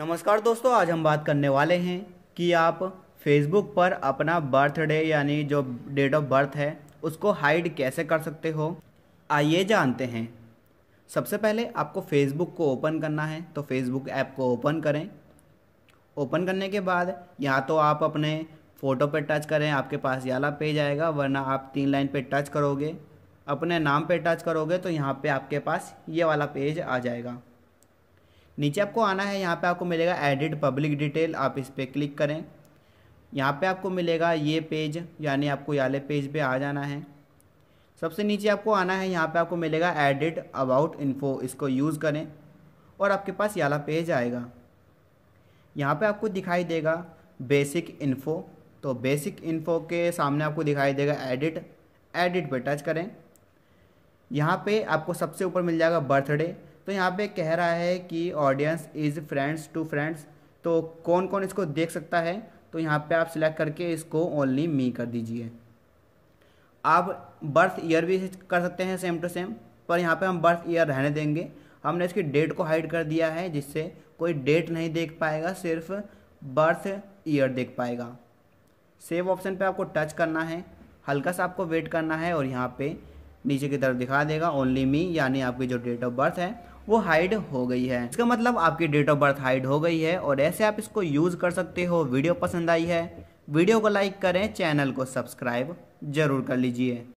नमस्कार दोस्तों आज हम बात करने वाले हैं कि आप फेसबुक पर अपना बर्थडे यानी जो डेट ऑफ बर्थ है उसको हाइड कैसे कर सकते हो आइए जानते हैं सबसे पहले आपको फेसबुक को ओपन करना है तो फेसबुक ऐप को ओपन करें ओपन करने के बाद या तो आप अपने फ़ोटो पर टच करें आपके पास ये वाला पेज आएगा वरना आप तीन लाइन पे टच करोगे अपने नाम पे टच करोगे तो यहाँ पे आपके पास ये वाला पेज आ जाएगा नीचे आपको आना है यहाँ पे आपको मिलेगा एडिट पब्लिक डिटेल आप इस पर क्लिक करें यहाँ पे आपको मिलेगा ये पेज यानी आपको याले पेज पे आ जाना है सबसे नीचे आपको आना है यहाँ पे आपको मिलेगा एडिट अबाउट इन्फो इसको यूज़ करें और आपके पास याला पेज आएगा यहाँ पे आपको दिखाई देगा बेसिक इन्फो तो बेसिक इन्फो के सामने आपको दिखाई देगा एडिट एडिट पर टच करें यहाँ पे आपको सबसे ऊपर मिल जाएगा बर्थडे तो यहाँ पे कह रहा है कि audience is friends to friends तो कौन कौन इसको देख सकता है तो यहाँ पे आप सिलेक्ट करके इसको ओनली मी कर दीजिए आप बर्थ ईयर भी कर सकते हैं सेम टू सेम पर यहाँ पे हम बर्थ ईयर रहने देंगे हमने इसकी डेट को हाइड कर दिया है जिससे कोई डेट नहीं देख पाएगा सिर्फ बर्थ ईयर देख पाएगा सेव ऑप्शन पे आपको टच करना है हल्का सा आपको वेट करना है और यहाँ पे नीचे की तरफ दिखा देगा ओनली मी यानी आपकी जो डेट ऑफ बर्थ है वो हाइड हो गई है इसका मतलब आपकी डेट ऑफ बर्थ हाइड हो गई है और ऐसे आप इसको यूज़ कर सकते हो वीडियो पसंद आई है वीडियो को लाइक करें चैनल को सब्सक्राइब जरूर कर लीजिए